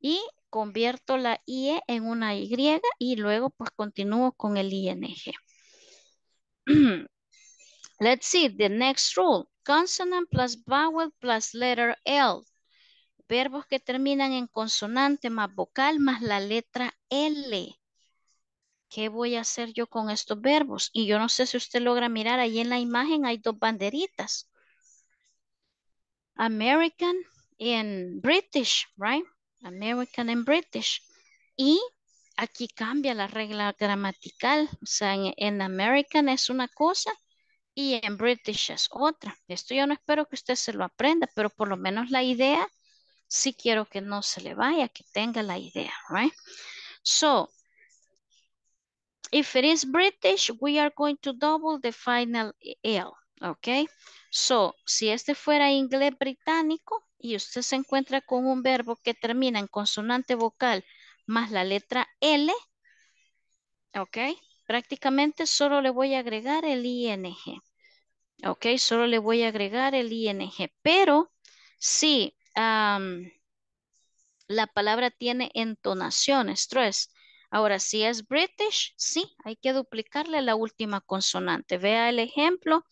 y convierto la IE en una Y y luego pues continúo con el ING. Let's see the next rule. Consonant plus vowel plus letter L. Verbos que terminan en consonante más vocal más la letra L. ¿qué voy a hacer yo con estos verbos? Y yo no sé si usted logra mirar, ahí en la imagen hay dos banderitas. American and British, right? American and British. Y aquí cambia la regla gramatical. O sea, en, American es una cosa y en British es otra. Esto yo no espero que usted se lo aprenda, pero por lo menos la idea sí quiero que no se le vaya, que tenga la idea, right? So, if it is British, we are going to double the final L, ¿ok? So, si este fuera inglés británico y usted se encuentra con un verbo que termina en consonante vocal más la letra L, ¿ok? Prácticamente solo le voy a agregar el ING, ¿ok? Solo le voy a agregar el ING, pero si la palabra tiene entonación, stress, Ahora, si es British, sí, hay que duplicarle la última consonante. Vea el ejemplo,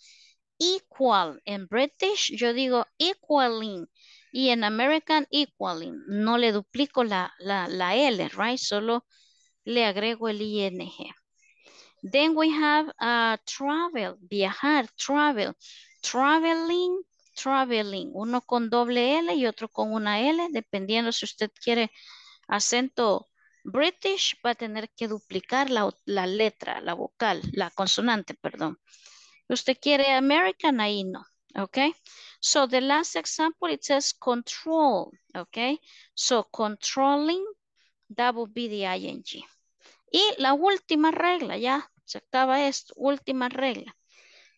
equal. En British yo digo equaling y en American equaling. No le duplico la, L, right? Solo le agrego el ING. Then we have a uh, travel, viajar, travel, traveling, traveling. Uno con doble L y otro con una L, dependiendo si usted quiere acento British va a tener que duplicar la, letra, la vocal, la consonante, perdón. Usted quiere American, ahí no. ¿ok? so the last example, it says control, ¿ok? So controlling, that would be the ing. Y la última regla, ya, se acaba esto, última regla.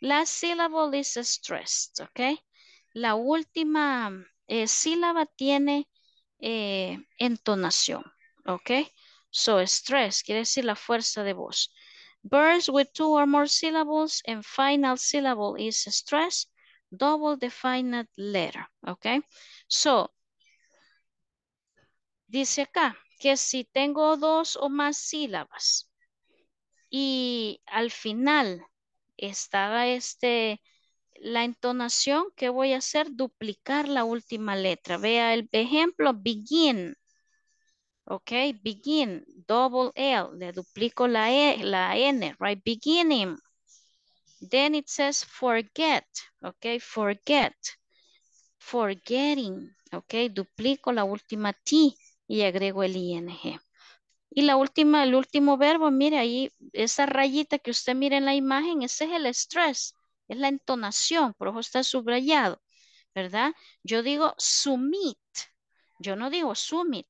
La sílaba is stressed, ¿ok? La última eh, sílaba tiene eh, entonación, okay? So stress quiere decir la fuerza de voz. Birds with two or more syllables and final syllable is stress. Double the final letter. Okay. So dice acá que si tengo dos o más sílabas y al final estaba este la entonación, ¿qué voy a hacer? Duplicar la última letra. Vea el ejemplo, begin. Ok, begin, double L, le duplico la, e, la N, right? Beginning. Then it says forget, ok, Forget, forgetting, ok, Duplico la última T y agrego el ING. Y la última, el último verbo, mire ahí, esa rayita que usted mire en la imagen, ese es el stress, es la entonación, por eso está subrayado, ¿verdad? Yo digo submit, yo no digo submit,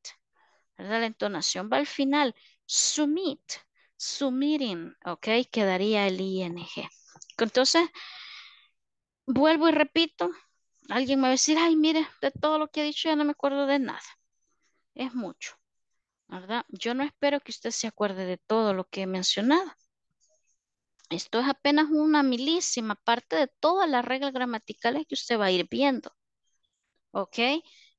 ¿verdad? La entonación va al final. Submit, submitting, ¿ok? Quedaría el ING. Entonces, vuelvo y repito. Alguien me va a decir, ay, mire, de todo lo que he dicho ya no me acuerdo de nada. Es mucho, ¿verdad? Yo no espero que usted se acuerde de todo lo que he mencionado. Esto es apenas una milísima parte de todas las reglas gramaticales que usted va a ir viendo. ¿Ok?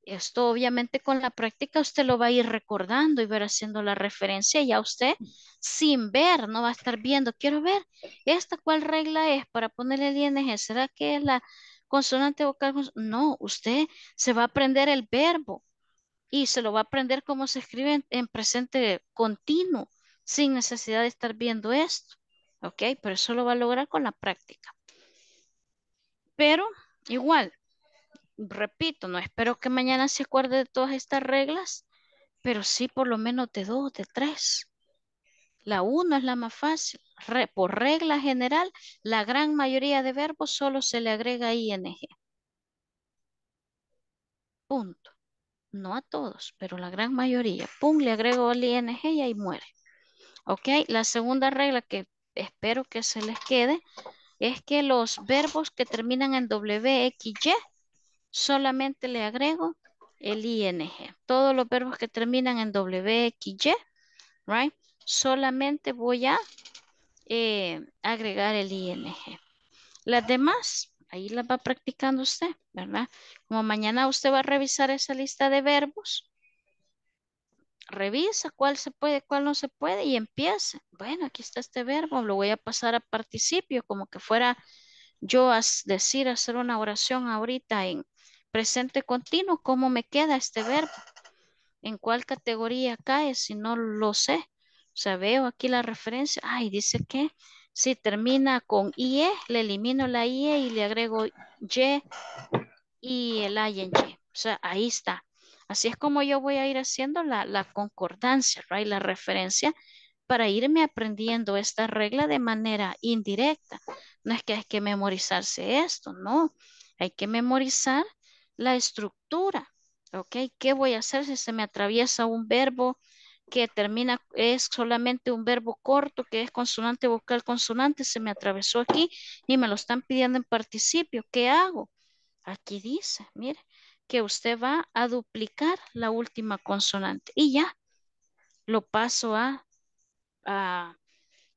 Esto obviamente con la práctica usted lo va a ir recordando y ver haciendo la referencia y ya usted sin ver, no va a estar viendo, quiero ver esta cuál regla es para ponerle el ING, ¿será que es la consonante vocal? No, usted se va a aprender el verbo y se lo va a aprender cómo se escribe en, presente continuo sin necesidad de estar viendo esto, ¿ok? Pero eso lo va a lograr con la práctica. Pero igual, repito, no espero que mañana se acuerde de todas estas reglas, pero sí por lo menos de dos, de tres. La uno es la más fácil. por regla general, la gran mayoría de verbos solo se le agrega ing. Punto. No a todos, pero la gran mayoría. Pum, le agrego el ing y ahí muere. Ok, la segunda regla que espero que se les quede es que los verbos que terminan en WXY solamente le agrego el ing. Todos los verbos que terminan en W, X, Y, right? Solamente voy a eh, agregar el ing. Las demás, ahí las va practicando usted, ¿verdad? Como mañana usted va a revisar esa lista de verbos, revisa cuál se puede, cuál no se puede y empieza. Bueno, aquí está este verbo, lo voy a pasar a participio, como que fuera yo a decir, hacer una oración ahorita en, presente continuo, ¿cómo me queda este verbo? ¿En cuál categoría cae? Si no lo sé. O sea, veo aquí la referencia. Ay, dice que si termina con IE, le elimino la IE y le agrego Y y el ING. O sea, ahí está. Así es como yo voy a ir haciendo la, la concordancia, right? la referencia, para irme aprendiendo esta regla de manera indirecta. No es que hay que memorizarse esto, no. Hay que memorizar la estructura. ¿Ok? ¿Qué voy a hacer si se me atraviesa un verbo que termina, es solamente un verbo corto, que es consonante, vocal, consonante, se me atravesó aquí y me lo están pidiendo en participio. ¿Qué hago? Aquí dice, mire, que usted va a duplicar la última consonante y ya lo paso a, a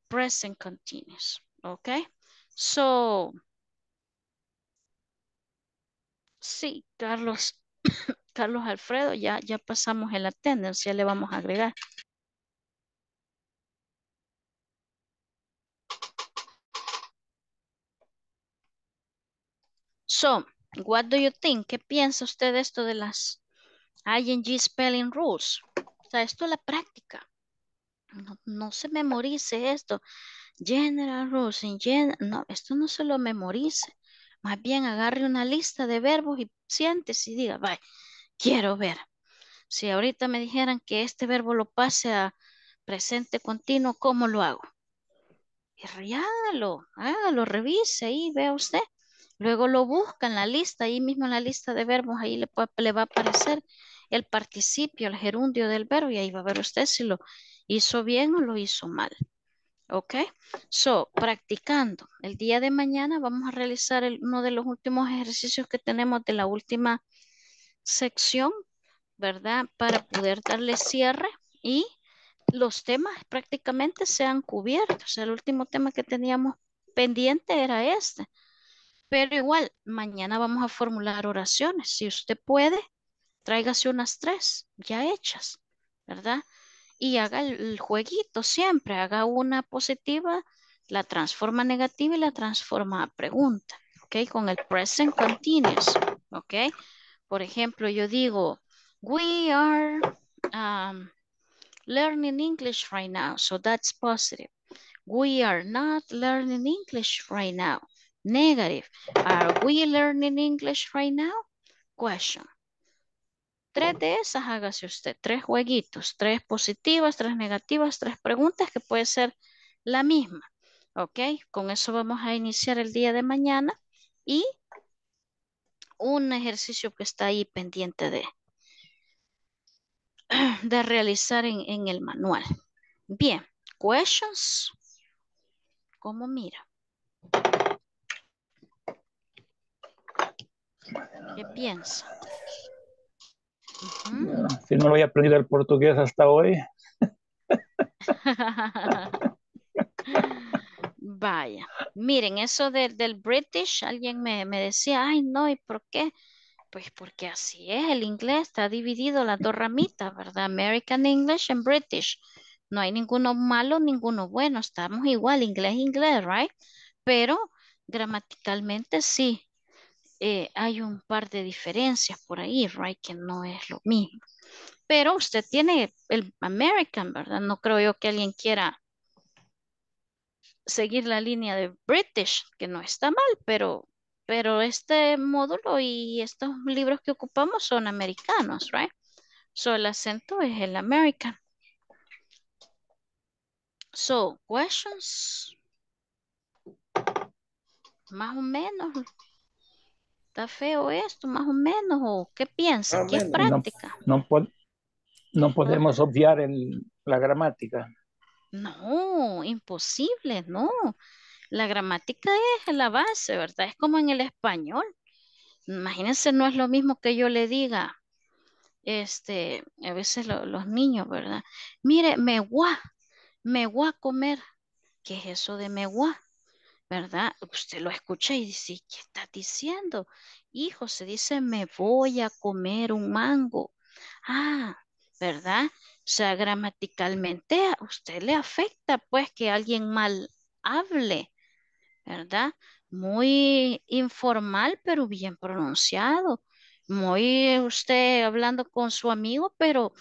present continuous. ¿Ok? So, Sí, Carlos, Carlos Alfredo, ya, ya pasamos el attendance, ya le vamos a agregar. So, what do you think? ¿Qué piensa usted de esto de las ING spelling rules? O sea, esto es la práctica. No, se memorice esto. General rules, in no, esto no se lo memorice. Más bien agarre una lista de verbos y siéntese y diga, vaya, quiero ver. Si ahorita me dijeran que este verbo lo pase a presente continuo, ¿cómo lo hago? Y hágalo, hágalo, revise ahí, vea usted. Luego lo busca en la lista, ahí mismo en la lista de verbos, ahí le va a aparecer el participio, el gerundio del verbo y ahí va a ver usted si lo hizo bien o lo hizo mal. ¿Ok? So, practicando. El día de mañana vamos a realizar uno de los últimos ejercicios que tenemos de la última sección, ¿verdad? Para poder darle cierre y los temas prácticamente se han cubierto. O sea, el último tema que teníamos pendiente era este. Pero igual, mañana vamos a formular oraciones. Si usted puede, tráigase unas tres ya hechas, ¿verdad? y haga el jueguito siempre, haga una positiva, la transforma negativa y la transforma a pregunta, ¿ok? Con el present continuous, ¿ok? Por ejemplo, yo digo, we are um, learning English right now, so that's positive. We are not learning English right now. Negative. Are we learning English right now? Question. Tres de esas hágase usted, tres jueguitos, tres positivas, tres negativas, tres preguntas que puede ser la misma. ¿Ok? Con eso vamos a iniciar el día de mañana y un ejercicio que está ahí pendiente de, de realizar en, el manual. Bien, questions. ¿Cómo mira? ¿Qué piensa? Si no lo voy a aprender el portugués hasta hoy. Vaya, miren, eso del British, alguien me, decía, ay no, ¿y por qué? Pues porque así es, el inglés está dividido las dos ramitas, ¿verdad? American English and British. No hay ninguno malo, ninguno bueno, estamos igual, inglés, inglés, ¿right? Pero gramaticalmente sí, eh, hay un par de diferencias por ahí, right, que no es lo mismo. Pero usted tiene el American, ¿verdad? No creo yo que alguien quiera seguir la línea de British, que no está mal, pero, pero este módulo y estos libros que ocupamos son americanos, right? So el acento es el American. So, questions? Más o menos está feo esto, más o menos, o qué piensa, ah, qué es práctica. No, podemos obviar en la gramática. No, imposible, no. La gramática es la base, ¿verdad? Es como en el español. Imagínense, no es lo mismo que yo le diga, este, a veces los niños, ¿verdad? Mire, me guá, me guá comer. ¿Qué es eso de me guá? ¿verdad? Usted lo escucha y dice, ¿qué está diciendo? Hijo, se dice, me voy a comer un mango. Ah, ¿verdad? O sea, gramaticalmente a usted le afecta pues que alguien mal hable, ¿verdad? Muy informal, pero bien pronunciado. Muy usted hablando con su amigo, pero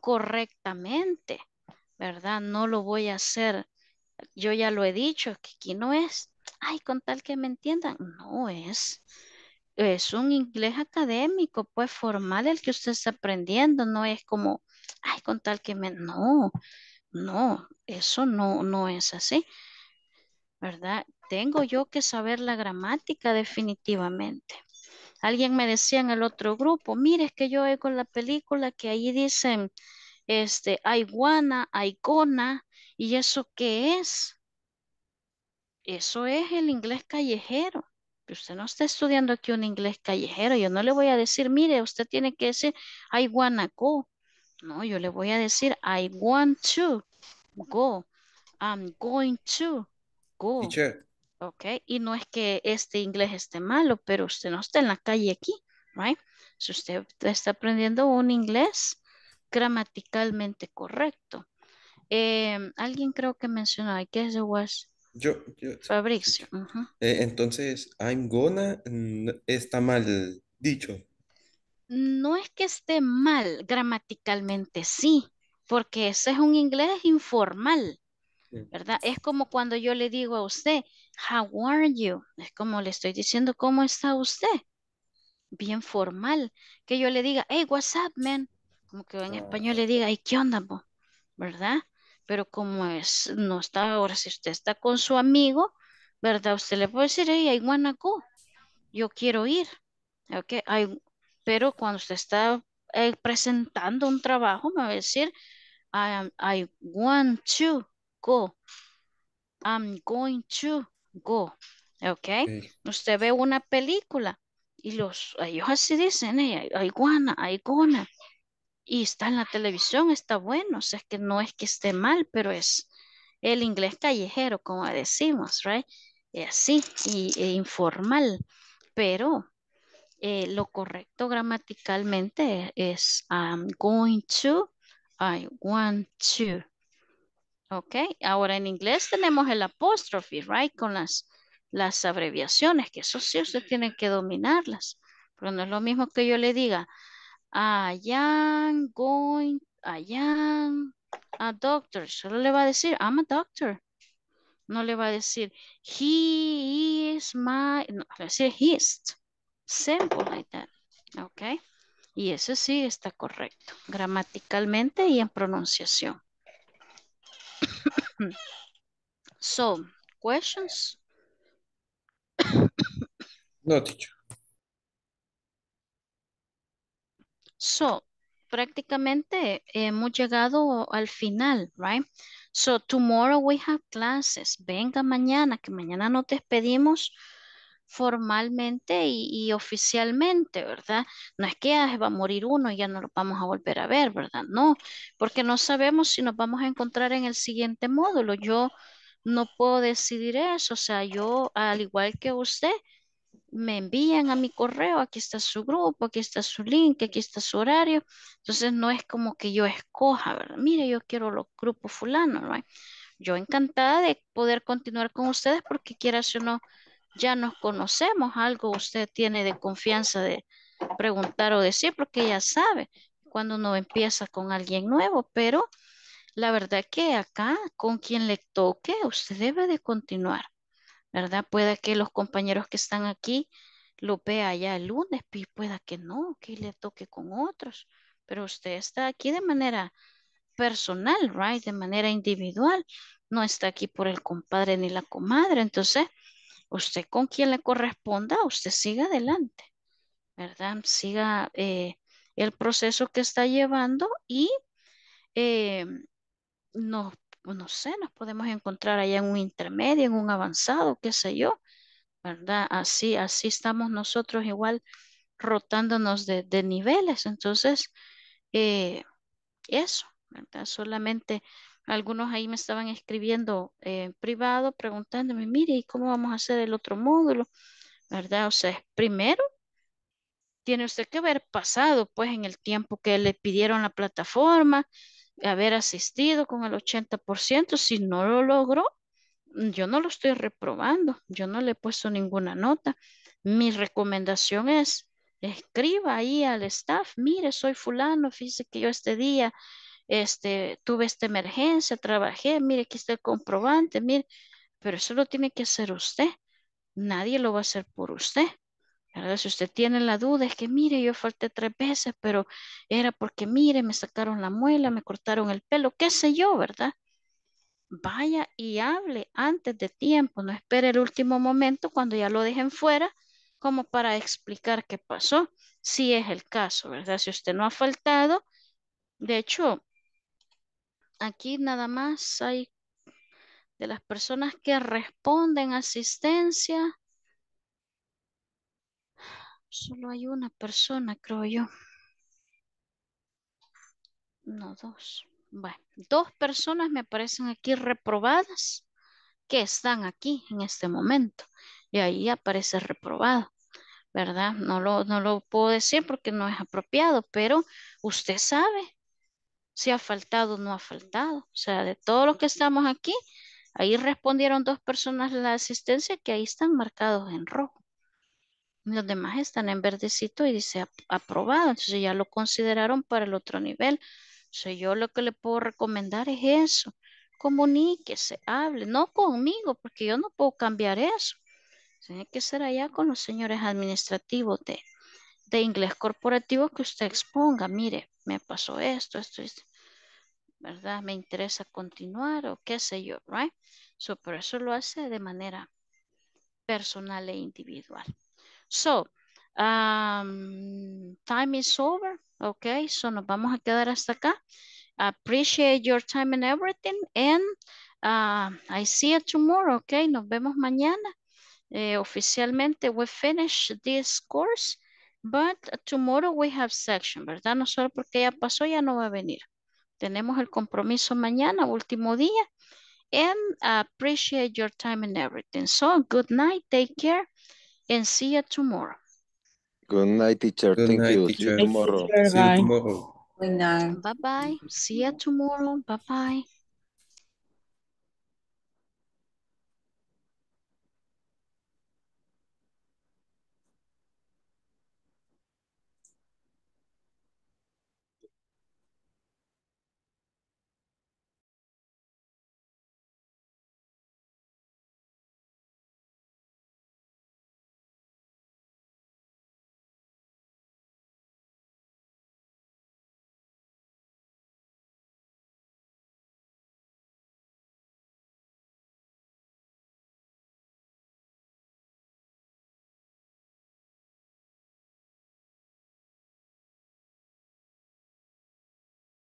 correctamente, ¿verdad? No lo voy a hacer. Yo ya lo he dicho, que aquí no es ay, con tal que me entiendan. No es, es un inglés académico, pues formal el que usted está aprendiendo, no es como, ay, con tal que me, no, no, eso no, no es así, ¿verdad? Tengo yo que saber la gramática definitivamente. Alguien me decía en el otro grupo, mire, es que yo oigo en la película que ahí dicen, este, aiguana, icona, ¿y eso qué es? Eso es el inglés callejero. Usted no está estudiando aquí un inglés callejero. Yo no le voy a decir, mire, usted tiene que decir, I wanna go. No, yo le voy a decir, I want to go. I'm going to go. Ok, y no es que este inglés esté malo, pero usted no está en la calle aquí, right? Si usted está aprendiendo un inglés gramaticalmente correcto. Em, alguien creo que mencionó, ¿qué es? it was yo, Fabricio. Eh, entonces, I'm gonna mm, está mal dicho. No es que esté mal, gramaticalmente sí, porque ese es un inglés informal, ¿verdad? Es como cuando yo le digo a usted, how are you? Es como le estoy diciendo, ¿cómo está usted? Bien formal. Que yo le diga, hey, what's up, man? Como que en ah. español le diga, hey, ¿qué onda, bo? ¿Verdad? Pero como es, no está ahora, si usted está con su amigo, ¿verdad? Usted le puede decir, hey, I wanna go. Yo quiero ir. Okay, pero cuando usted está eh, presentando un trabajo, me va a decir, I, I want to go. I'm going to go. Okay? Usted ve una película y los ellos así dicen, hey, I, wanna, I wanna y está en la televisión, está bueno, o sea, que no es que esté mal, pero es el inglés callejero, como decimos, right? Es eh, así, y, e informal, pero eh, lo correcto gramaticalmente es I'm going to, I want to. Ok, ahora en inglés tenemos el apóstrofe, right? Con las, las abreviaciones, que eso sí usted tiene que dominarlas. Pero no es lo mismo que yo le diga, I am going, I am a doctor. Solo le va a decir, I'm a doctor. No le va a decir, he is my, no, le va a decir his. Simple like that, ok. Y eso sí está correcto, gramaticalmente y en pronunciación. so, questions? No, teacher. So, prácticamente hemos llegado al final, right? So, tomorrow we have classes. Venga mañana, que mañana nos despedimos formalmente y, oficialmente, ¿verdad? No es que va a morir uno y ya no lo vamos a volver a ver, ¿verdad? No, porque no sabemos si nos vamos a encontrar en el siguiente módulo. Yo no puedo decidir eso, o sea, yo, al igual que usted, me envían a mi correo, aquí está su grupo, aquí está su link, aquí está su horario. Entonces no es como que yo escoja, ¿verdad? Mire, yo quiero los grupos fulano, ¿verdad? Yo encantada de poder continuar con ustedes porque quiera si no, ya nos conocemos, algo usted tiene de confianza de preguntar o decir porque ya sabe cuando uno empieza con alguien nuevo, pero la verdad que acá con quien le toque usted debe de continuar ¿verdad? Puede que los compañeros que están aquí lo vea ya el lunes, y pueda que no, que le toque con otros, pero usted está aquí de manera personal, right? De manera individual, no está aquí por el compadre ni la comadre, entonces usted con quien le corresponda, usted siga adelante, ¿verdad? Siga eh, el proceso que está llevando y eh, nos pues, no sé, nos podemos encontrar allá en un intermedio, en un avanzado, qué sé yo, ¿verdad? Así, así estamos nosotros igual rotándonos de, niveles. Entonces, eh, eso, ¿verdad? Solamente algunos ahí me estaban escribiendo eh, en privado preguntándome, mire, ¿y cómo vamos a hacer el otro módulo? ¿Verdad? O sea, primero tiene usted que haber pasado pues en el tiempo que le pidieron la plataforma, haber asistido con el 80%. Si no lo logró, yo no lo estoy reprobando, yo no le he puesto ninguna nota. Mi recomendación es, escriba ahí al staff, mire, soy fulano, fíjese que yo este día este, tuve esta emergencia, trabajé, mire, aquí está el comprobante, mire, pero eso lo tiene que hacer usted, nadie lo va a hacer por usted. Si usted tiene la duda, es que mire, yo falté tres veces, pero era porque mire, me sacaron la muela, me cortaron el pelo, qué sé yo, ¿verdad? Vaya y hable antes de tiempo, no espere el último momento cuando ya lo dejen fuera como para explicar qué pasó, si es el caso, ¿verdad? Si usted no ha faltado, de hecho, aquí nada más hay de las personas que responden asistencia, Solo hay una persona, creo yo. No, dos. Bueno, dos personas me aparecen aquí reprobadas que están aquí en este momento. Y ahí aparece reprobado, ¿verdad? No lo, no lo puedo decir porque no es apropiado, pero usted sabe si ha faltado o no ha faltado. O sea, de todos los que estamos aquí, ahí respondieron dos personas la asistencia que ahí están marcados en rojo. Los demás están en verdecito y dice aprobado. Entonces ya lo consideraron para el otro nivel. yo lo que le puedo recomendar es eso. Comuníquese, hable, no conmigo, porque yo no puedo cambiar eso. Tiene que ser allá con los señores administrativos de, inglés corporativo que usted exponga. Mire, me pasó esto, esto, esto. ¿Verdad? Me interesa continuar o qué sé yo, right? pero eso lo hace de manera personal e individual. So, um, time is over. Okay, so nos vamos a quedar hasta acá. Appreciate your time and everything. And uh, I see you tomorrow. Okay, nos vemos mañana. Eh, oficialmente we finish this course. But tomorrow we have section, ¿verdad? No solo porque ya pasó, ya no va a venir. Tenemos el compromiso mañana, último día. And appreciate your time and everything. So, good night, take care. and see you tomorrow. Good night, teacher. Good Thank night, you. Teacher. See you tomorrow. See you tomorrow. Good night. Bye-bye. See you tomorrow. Bye-bye.